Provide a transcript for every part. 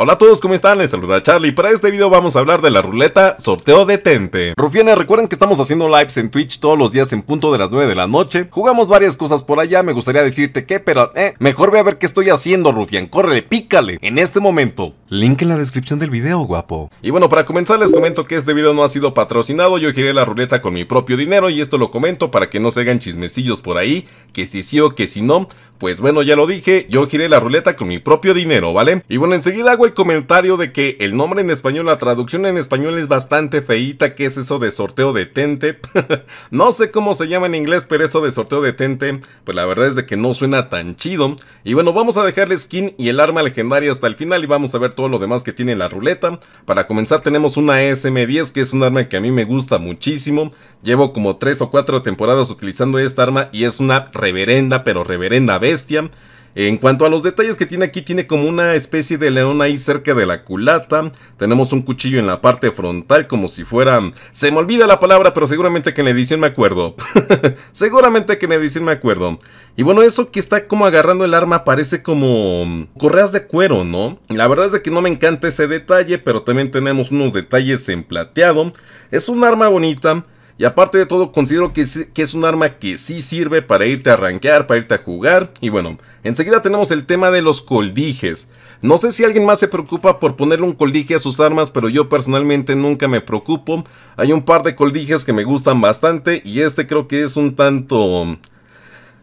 Hola a todos, ¿cómo están? Les saluda Charlie. Para este video vamos a hablar de la ruleta sorteo de tente. Rufianes, recuerden que estamos haciendo lives en Twitch todos los días en punto de las 9 de la noche. Jugamos varias cosas por allá, me gustaría decirte que, pero eh, mejor ve a ver qué estoy haciendo, Rufian. Córrele, pícale. En este momento. Link en la descripción del video, guapo. Y bueno, para comenzar les comento que este video no ha sido patrocinado, yo giré la ruleta con mi propio dinero y esto lo comento para que no se hagan chismecillos por ahí, que si sí o que si no, pues bueno, ya lo dije, yo giré la ruleta con mi propio dinero, ¿vale? Y bueno, enseguida hago el comentario de que el nombre en español, la traducción en español es bastante feíta. que es eso de sorteo de tente? no sé cómo se llama en inglés, pero eso de sorteo de tente, pues la verdad es de que no suena tan chido. Y bueno, vamos a dejarle skin y el arma legendaria hasta el final y vamos a ver todo lo demás que tiene la ruleta. Para comenzar tenemos una SM10 que es un arma que a mí me gusta muchísimo. Llevo como 3 o 4 temporadas utilizando esta arma y es una reverenda, pero reverenda bestia. En cuanto a los detalles que tiene aquí, tiene como una especie de león ahí cerca de la culata. Tenemos un cuchillo en la parte frontal como si fuera... Se me olvida la palabra, pero seguramente que en dicen edición me acuerdo. seguramente que en dicen me acuerdo. Y bueno, eso que está como agarrando el arma parece como correas de cuero, ¿no? La verdad es que no me encanta ese detalle, pero también tenemos unos detalles en plateado. Es un arma bonita. Y aparte de todo, considero que, es un arma que sí sirve para irte a rankear, para irte a jugar. Y bueno, enseguida tenemos el tema de los coldiges. No sé si alguien más se preocupa por ponerle un coldige a sus armas, pero yo personalmente nunca me preocupo. Hay un par de coldiges que me gustan bastante y este creo que es un tanto...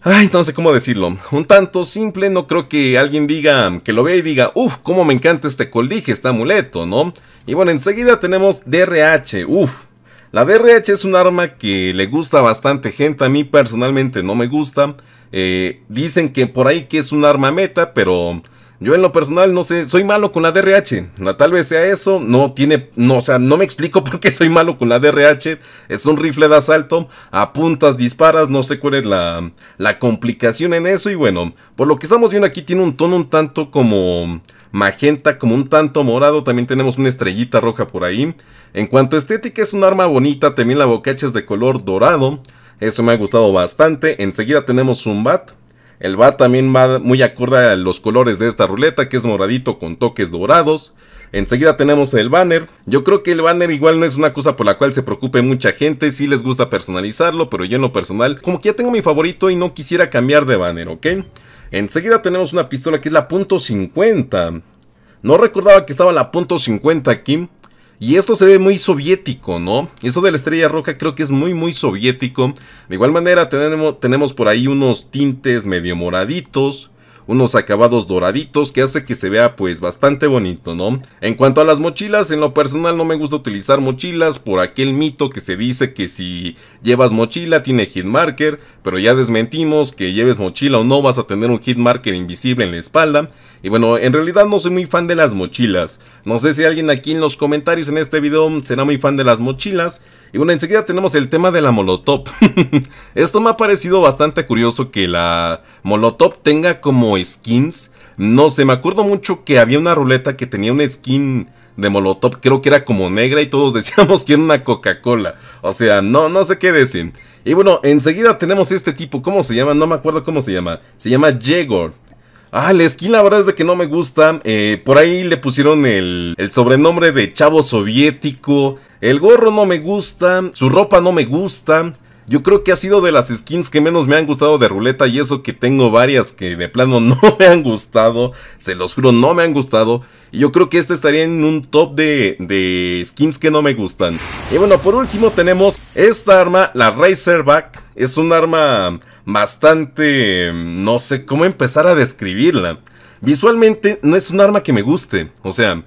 Ay, no sé cómo decirlo. Un tanto simple, no creo que alguien diga, que lo vea y diga, uff, cómo me encanta este coldige, este amuleto, ¿no? Y bueno, enseguida tenemos DRH, uff. La DRH es un arma que le gusta bastante gente, a mí personalmente no me gusta. Eh, dicen que por ahí que es un arma meta, pero yo en lo personal no sé, soy malo con la DRH. No, tal vez sea eso, no tiene, no, o sea, no me explico por qué soy malo con la DRH. Es un rifle de asalto, apuntas, disparas, no sé cuál es la, la complicación en eso. Y bueno, por lo que estamos viendo aquí tiene un tono un tanto como magenta, como un tanto morado, también tenemos una estrellita roja por ahí. En cuanto a estética, es un arma bonita, también la bocacha es de color dorado, eso me ha gustado bastante. Enseguida tenemos un bat, el bat también va muy acorde a los colores de esta ruleta, que es moradito con toques dorados. Enseguida tenemos el banner. Yo creo que el banner igual no es una cosa por la cual se preocupe mucha gente. Si les gusta personalizarlo, pero yo en lo personal, como que ya tengo mi favorito y no quisiera cambiar de banner, ¿ok? Enseguida tenemos una pistola que es la .50. No recordaba que estaba la .50 aquí. Y esto se ve muy soviético, ¿no? Eso de la estrella roja creo que es muy, muy soviético. De igual manera tenemos, tenemos por ahí unos tintes medio moraditos unos acabados doraditos que hace que se vea pues bastante bonito, ¿no? En cuanto a las mochilas, en lo personal no me gusta utilizar mochilas por aquel mito que se dice que si llevas mochila tiene hitmarker, pero ya desmentimos que lleves mochila o no vas a tener un hitmarker invisible en la espalda. Y bueno, en realidad no soy muy fan de las mochilas. No sé si alguien aquí en los comentarios en este video será muy fan de las mochilas. Y bueno, enseguida tenemos el tema de la molotov. Esto me ha parecido bastante curioso que la molotov tenga como skins. No sé, me acuerdo mucho que había una ruleta que tenía una skin de molotov. Creo que era como negra y todos decíamos que era una Coca-Cola. O sea, no, no sé qué decir. Y bueno, enseguida tenemos este tipo. ¿Cómo se llama? No me acuerdo cómo se llama. Se llama Jegor. Ah, la skin la verdad es de que no me gusta. Eh, por ahí le pusieron el, sobrenombre de chavo soviético. El gorro no me gusta. Su ropa no me gusta. Yo creo que ha sido de las skins que menos me han gustado de ruleta y eso que tengo varias que de plano no me han gustado, se los juro, no me han gustado. Y yo creo que esta estaría en un top de, skins que no me gustan. Y bueno, por último tenemos esta arma, la Racerback. Es un arma bastante, no sé cómo empezar a describirla. Visualmente no es un arma que me guste, o sea,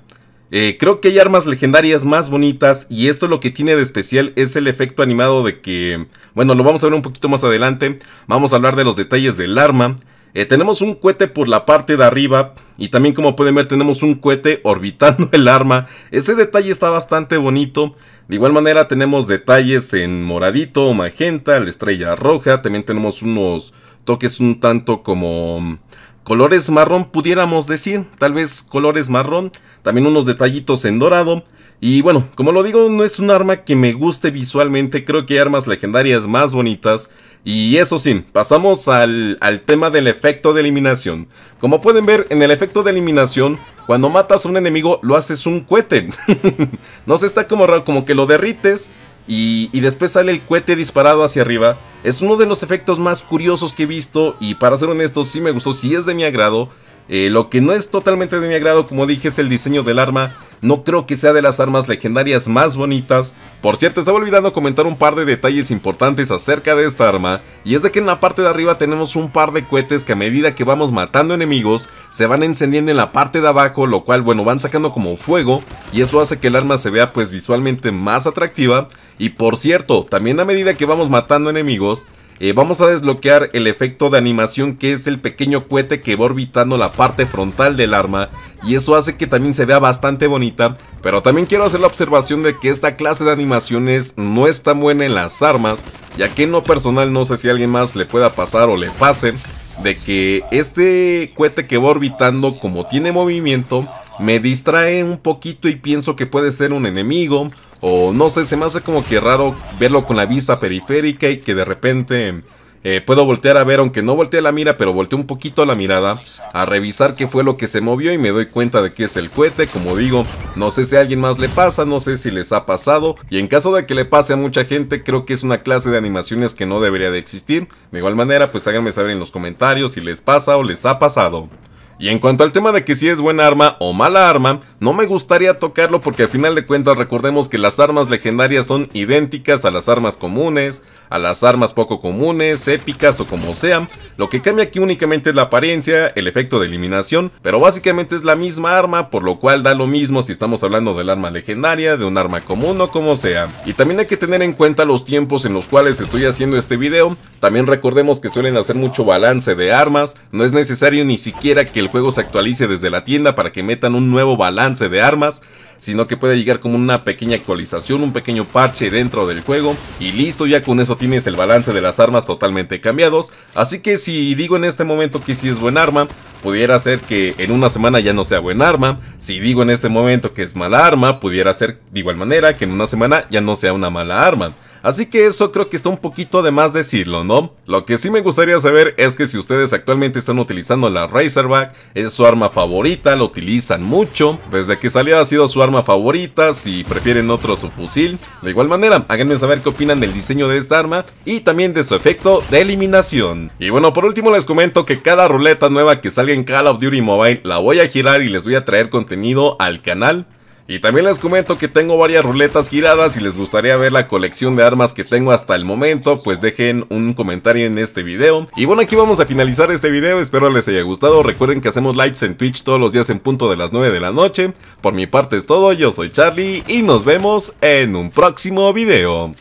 eh, creo que hay armas legendarias más bonitas y esto lo que tiene de especial es el efecto animado de que, bueno, lo vamos a ver un poquito más adelante, vamos a hablar de los detalles del arma. Eh, tenemos un cohete por la parte de arriba, y también como pueden ver tenemos un cohete orbitando el arma. Ese detalle está bastante bonito. De igual manera tenemos detalles en moradito o magenta, la estrella roja. También tenemos unos toques un tanto como mm, colores marrón pudiéramos decir. Tal vez colores marrón. También unos detallitos en dorado. Y bueno, como lo digo, no es un arma que me guste visualmente, creo que hay armas legendarias más bonitas. Y eso sí, pasamos al, tema del efecto de eliminación. Como pueden ver, en el efecto de eliminación, cuando matas a un enemigo, lo haces un cohete. no se está como raro, como que lo derrites y, y, después sale el cohete disparado hacia arriba. Es uno de los efectos más curiosos que he visto y para ser honesto, sí me gustó, sí es de mi agrado. Eh, lo que no es totalmente de mi agrado, como dije, es el diseño del arma. No creo que sea de las armas legendarias más bonitas. Por cierto, estaba olvidando comentar un par de detalles importantes acerca de esta arma. Y es de que en la parte de arriba tenemos un par de cohetes que a medida que vamos matando enemigos, se van encendiendo en la parte de abajo, lo cual, bueno, van sacando como fuego. Y eso hace que el arma se vea pues visualmente más atractiva. Y por cierto, también a medida que vamos matando enemigos, eh, vamos a desbloquear el efecto de animación que es el pequeño cohete que va orbitando la parte frontal del arma y eso hace que también se vea bastante bonita, pero también quiero hacer la observación de que esta clase de animaciones no es tan buena en las armas, ya que en lo personal no sé si a alguien más le pueda pasar o le pase, de que este cohete que va orbitando como tiene movimiento me distrae un poquito y pienso que puede ser un enemigo. O no sé, se me hace como que raro verlo con la vista periférica y que de repente eh, puedo voltear a ver, aunque no volteé la mira, pero volteé un poquito la mirada a revisar qué fue lo que se movió y me doy cuenta de que es el cohete. Como digo, no sé si a alguien más le pasa, no sé si les ha pasado. Y en caso de que le pase a mucha gente, creo que es una clase de animaciones que no debería de existir. De igual manera, pues háganme saber en los comentarios si les pasa o les ha pasado. Y en cuanto al tema de que si es buena arma o mala arma, no me gustaría tocarlo porque al final de cuentas recordemos que las armas legendarias son idénticas a las armas comunes, a las armas poco comunes, épicas o como sean. Lo que cambia aquí únicamente es la apariencia, el efecto de eliminación, pero básicamente es la misma arma, por lo cual da lo mismo si estamos hablando del arma legendaria, de un arma común o como sea. Y también hay que tener en cuenta los tiempos en los cuales estoy haciendo este video, también recordemos que suelen hacer mucho balance de armas, no es necesario ni siquiera que el juego se actualice desde la tienda para que metan un nuevo balance de armas, sino que puede llegar como una pequeña actualización, un pequeño parche dentro del juego y listo, ya con eso tienes el balance de las armas totalmente cambiados, así que si digo en este momento que si es buen arma, pudiera ser que en una semana ya no sea buen arma, si digo en este momento que es mala arma, pudiera ser de igual manera que en una semana ya no sea una mala arma. Así que eso creo que está un poquito de más decirlo, ¿no? Lo que sí me gustaría saber es que si ustedes actualmente están utilizando la Razorback, es su arma favorita, lo utilizan mucho, desde que salió ha sido su arma favorita, si prefieren otro su fusil. De igual manera, háganme saber qué opinan del diseño de esta arma y también de su efecto de eliminación. Y bueno, por último les comento que cada ruleta nueva que salga en Call of Duty Mobile la voy a girar y les voy a traer contenido al canal. Y también les comento que tengo varias ruletas giradas y les gustaría ver la colección de armas que tengo hasta el momento, pues dejen un comentario en este video. Y bueno, aquí vamos a finalizar este video, espero les haya gustado. Recuerden que hacemos lives en Twitch todos los días en punto de las 9 de la noche. Por mi parte es todo, yo soy Charlie y nos vemos en un próximo video.